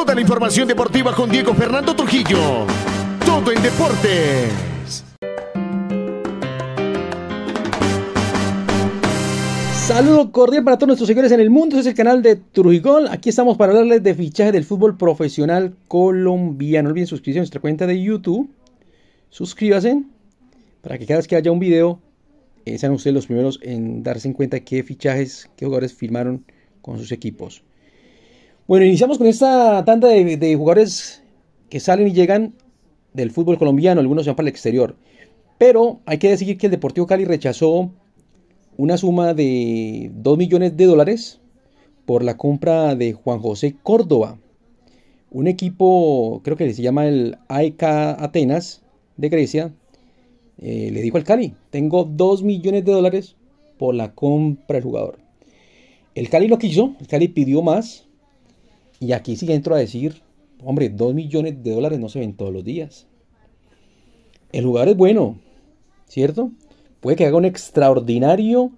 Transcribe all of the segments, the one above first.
Toda la información deportiva con Diego Fernando Trujillo. Todo en deportes. Saludo cordial para todos nuestros seguidores en el mundo. Este es el canal de Trujigol. Aquí estamos para hablarles de fichajes del fútbol profesional colombiano. No olviden suscribirse a nuestra cuenta de YouTube. Suscríbase para que cada vez que haya un video eh, sean ustedes los primeros en darse en cuenta qué fichajes, qué jugadores firmaron con sus equipos. Bueno, iniciamos con esta tanda de, jugadores que salen y llegan del fútbol colombiano, algunos se van para el exterior. Pero hay que decir que el Deportivo Cali rechazó una suma de 2 millones de dólares por la compra de Juan José Córdoba, un equipo, creo que se llama el AEK Atenas de Grecia, eh, le dijo al Cali, tengo 2 millones de dólares por la compra del jugador. El Cali lo quiso, el Cali pidió más, y aquí sí entro a decir, hombre, 2 millones de dólares no se ven todos los días. El jugador es bueno, ¿cierto? Puede que haga un extraordinario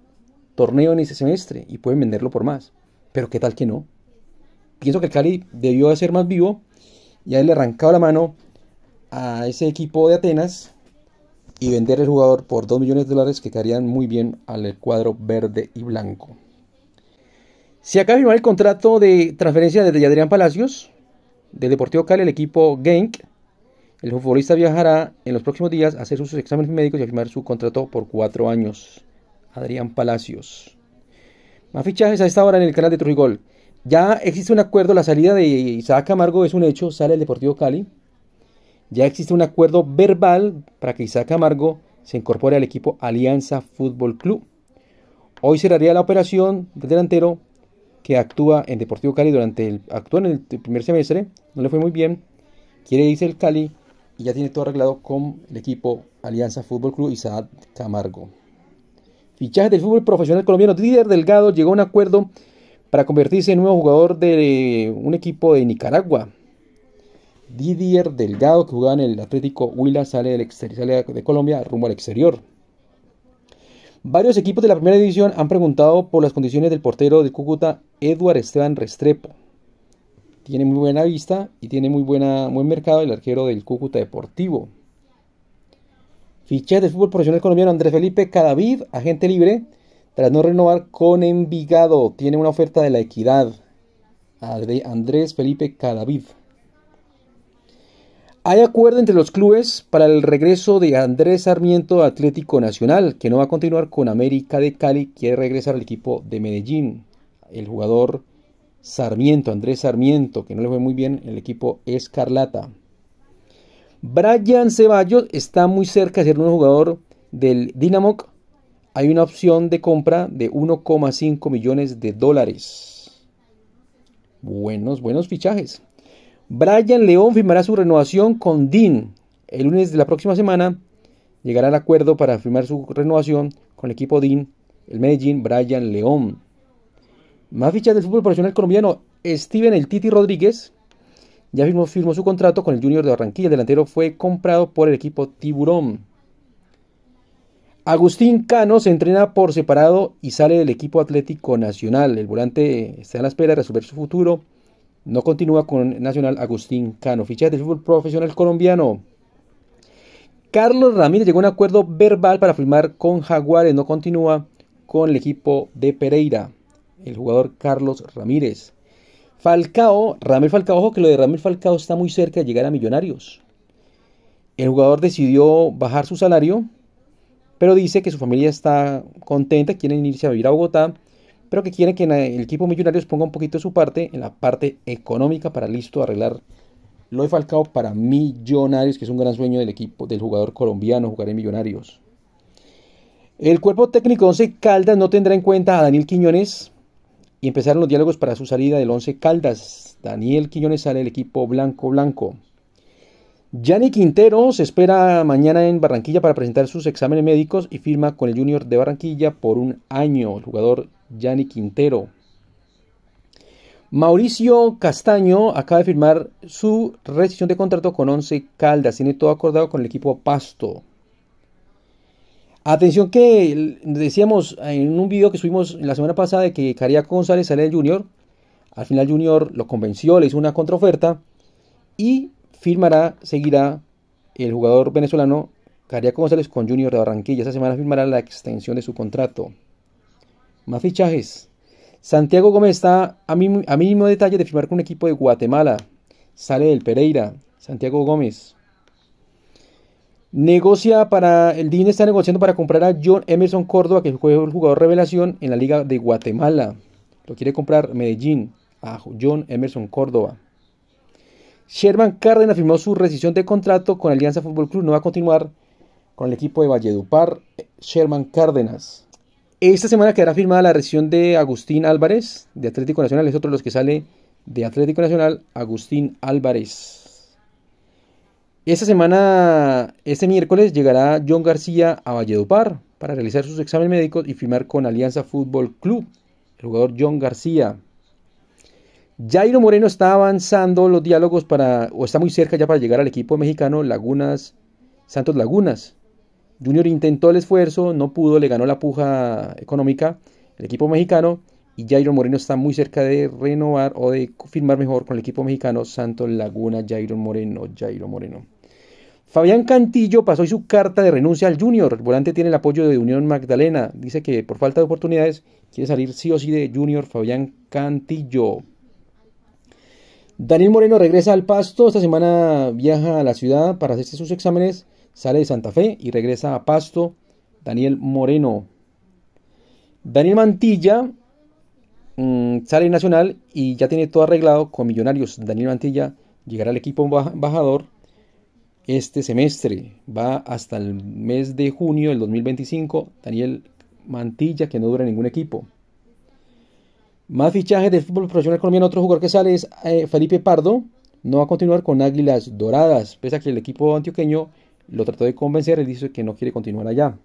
torneo en ese semestre y pueden venderlo por más. Pero qué tal que no. Pienso que el Cali debió de ser más vivo y haberle arrancado la mano a ese equipo de Atenas y vender el jugador por 2 millones de dólares que quedarían muy bien al cuadro verde y blanco. Se acaba de firmar el contrato de transferencia de Adrián Palacios del Deportivo Cali al equipo Genk. El futbolista viajará en los próximos días a hacer sus exámenes médicos y a firmar su contrato por cuatro años. Adrián Palacios. Más fichajes a esta hora en el canal de Trujigol. Ya existe un acuerdo, la salida de Isaac Camargo es un hecho, sale el Deportivo Cali. Ya existe un acuerdo verbal para que Isaac Camargo se incorpore al equipo Alianza Fútbol Club. Hoy cerraría la operación del delantero que actúa en Deportivo Cali durante el, actúa en el primer semestre, no le fue muy bien, quiere irse el Cali y ya tiene todo arreglado con el equipo Alianza Fútbol Club y Saad Camargo. Fichaje del fútbol profesional colombiano, Didier Delgado llegó a un acuerdo para convertirse en nuevo jugador de un equipo de Nicaragua. Didier Delgado, que jugaba en el Atlético Huila, sale, del sale de Colombia rumbo al exterior. Varios equipos de la primera división han preguntado por las condiciones del portero de Cúcuta, Edward Esteban Restrepo. Tiene muy buena vista y tiene muy buen mercado el arquero del Cúcuta Deportivo. Ficha de fútbol profesional colombiano Andrés Felipe Cadavid, agente libre, tras no renovar con Envigado. Tiene una oferta de la equidad. Andrés Felipe Cadavid. Hay acuerdo entre los clubes para el regreso de Andrés Sarmiento Atlético Nacional, que no va a continuar con América de Cali, quiere regresar al equipo de Medellín. El jugador Sarmiento, Andrés Sarmiento, que no le fue muy bien en el equipo Escarlata. Brian Ceballos está muy cerca de ser un jugador del Dinamo. Hay una opción de compra de 1,5 millones de dólares. Buenos, buenos fichajes. Brian León firmará su renovación con Dean. El lunes de la próxima semana llegará al acuerdo para firmar su renovación con el equipo Dean, el Medellín, Brian León. Más fichas del fútbol profesional colombiano, Steven El Titi Rodríguez ya firmó, firmó su contrato con el Junior de Barranquilla. El delantero fue comprado por el equipo Tiburón. Agustín Cano se entrena por separado y sale del equipo Atlético Nacional. El volante está a la espera de resolver su futuro no continúa con Nacional Agustín Cano. ficha del fútbol profesional colombiano. Carlos Ramírez llegó a un acuerdo verbal para firmar con Jaguares. No continúa con el equipo de Pereira. El jugador Carlos Ramírez. Falcao, Ramel Falcao, ojo que lo de Ramel Falcao está muy cerca de llegar a Millonarios. El jugador decidió bajar su salario, pero dice que su familia está contenta, quieren irse a vivir a Bogotá pero que quiere que el equipo Millonarios ponga un poquito de su parte en la parte económica para listo arreglar lo he Falcao para Millonarios, que es un gran sueño del equipo, del jugador colombiano, jugar en Millonarios. El cuerpo técnico 11 Caldas no tendrá en cuenta a Daniel Quiñones y empezaron los diálogos para su salida del Once Caldas. Daniel Quiñones sale del equipo blanco blanco. Yanni Quintero se espera mañana en Barranquilla para presentar sus exámenes médicos y firma con el Junior de Barranquilla por un año. El jugador Yanni Quintero. Mauricio Castaño acaba de firmar su rescisión de contrato con Once Caldas. Tiene todo acordado con el equipo Pasto. Atención que decíamos en un video que subimos la semana pasada de que Cariaco González sale del Junior. Al final Junior lo convenció, le hizo una contraoferta y firmará, seguirá el jugador venezolano Caría González con Junior de Barranquilla. Esta semana firmará la extensión de su contrato. Más fichajes. Santiago Gómez está a, mínimo detalle de firmar con un equipo de Guatemala. Sale del Pereira. Santiago Gómez. Negocia para. El DIN e está negociando para comprar a John Emerson Córdoba, que fue el jugador revelación en la Liga de Guatemala. Lo quiere comprar Medellín a John Emerson Córdoba. Sherman Cárdenas firmó su rescisión de contrato con Alianza Fútbol Club. No va a continuar con el equipo de Valledupar. Eh, Sherman Cárdenas. Esta semana quedará firmada la rescisión de Agustín Álvarez de Atlético Nacional. Es otro de los que sale de Atlético Nacional, Agustín Álvarez. Esta semana, este miércoles, llegará John García a Valledupar para realizar sus exámenes médicos y firmar con Alianza Fútbol Club, el jugador John García. Jairo Moreno está avanzando los diálogos para, o está muy cerca ya para llegar al equipo mexicano Lagunas, Santos Lagunas. Junior intentó el esfuerzo, no pudo, le ganó la puja económica el equipo mexicano y Jairo Moreno está muy cerca de renovar o de firmar mejor con el equipo mexicano Santos Laguna, Jairo Moreno, Jairo Moreno. Fabián Cantillo pasó hoy su carta de renuncia al Junior. El volante tiene el apoyo de Unión Magdalena. Dice que por falta de oportunidades quiere salir sí o sí de Junior Fabián Cantillo. Daniel Moreno regresa al Pasto. Esta semana viaja a la ciudad para hacerse sus exámenes sale de Santa Fe y regresa a Pasto Daniel Moreno. Daniel Mantilla sale mm, sale Nacional y ya tiene todo arreglado con Millonarios. Daniel Mantilla llegará al equipo embajador este semestre. Va hasta el mes de junio del 2025. Daniel Mantilla, que no dura ningún equipo. Más fichajes del fútbol profesional colombiano. Otro jugador que sale es eh, Felipe Pardo. No va a continuar con Águilas Doradas, pese a que el equipo antioqueño lo trató de convencer, él dice que no quiere continuar allá.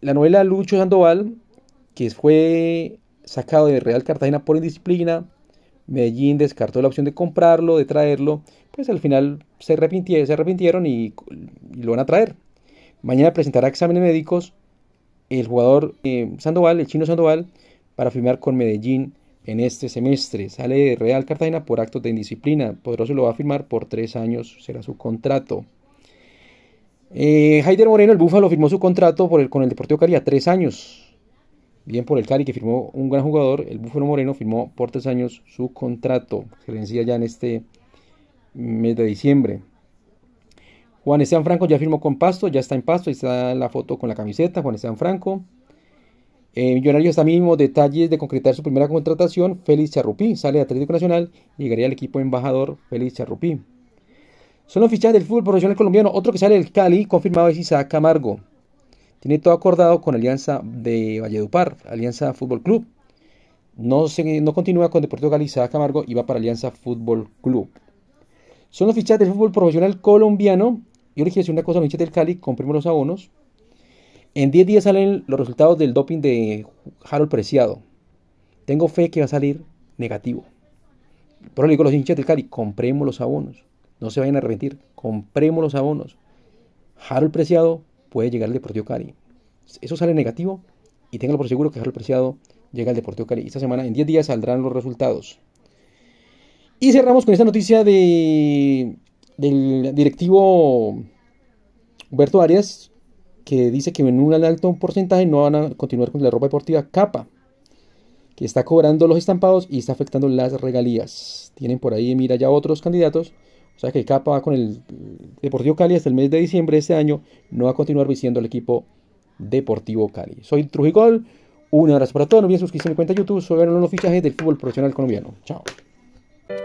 La novela Lucho Sandoval, que fue sacado de Real Cartagena por indisciplina, Medellín descartó la opción de comprarlo, de traerlo, pues al final se, arrepintieron, se arrepintieron y, lo van a traer. Mañana presentará exámenes médicos el jugador eh, Sandoval, el chino Sandoval, para firmar con Medellín en este semestre. Sale de Real Cartagena por actos de indisciplina. Poderoso lo va a firmar por tres años, será su contrato. Eh, Moreno, el Búfalo, firmó su contrato con el Deportivo Cali a tres años. Bien por el Cali, que firmó un gran jugador. El Búfalo Moreno firmó por tres años su contrato. Se vencía ya en este mes de diciembre. Juan Esteban Franco ya firmó con Pasto, ya está en Pasto, ahí está la foto con la camiseta, Juan Esteban Franco. Eh, Millonario está mismo detalles de concretar su primera contratación, Félix Charrupí, sale de Atlético Nacional, llegaría al equipo embajador Félix Charrupí. Son los fichajes del fútbol profesional colombiano. Otro que sale del Cali, confirmado es Isaac Camargo. Tiene todo acordado con Alianza de Valledupar, Alianza Fútbol Club. No, no continúa con Deportivo Cali, Isaac Camargo y va para Alianza Fútbol Club. Son los fichajes del fútbol profesional colombiano. Yo le dije una cosa, los del Cali, compremos los abonos. En 10 días salen los resultados del doping de Harold Preciado. Tengo fe que va a salir negativo. Por digo los hinchas del Cali, compremos los abonos. No se vayan a arrepentir. Compremos los abonos. Harold Preciado puede llegar al Deportivo Cali. Eso sale negativo y tenganlo por seguro que Harold Preciado llega al Deportivo Cali. Esta semana, en 10 días, saldrán los resultados. Y cerramos con esta noticia de, del directivo Humberto Arias, que dice que en un alto porcentaje no van a continuar con la ropa deportiva capa, que está cobrando los estampados y está afectando las regalías. Tienen por ahí, mira, ya otros candidatos o sea que Capa va con el Deportivo Cali hasta el mes de diciembre de este año. No va a continuar vistiendo el equipo Deportivo Cali. Soy Trujigol. Un abrazo para todos. No olviden suscribirse a mi cuenta de YouTube. Soy los fichajes del fútbol profesional colombiano. Chao.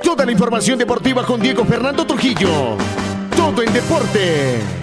Toda la información deportiva con Diego Fernando Trujillo. Todo en deporte.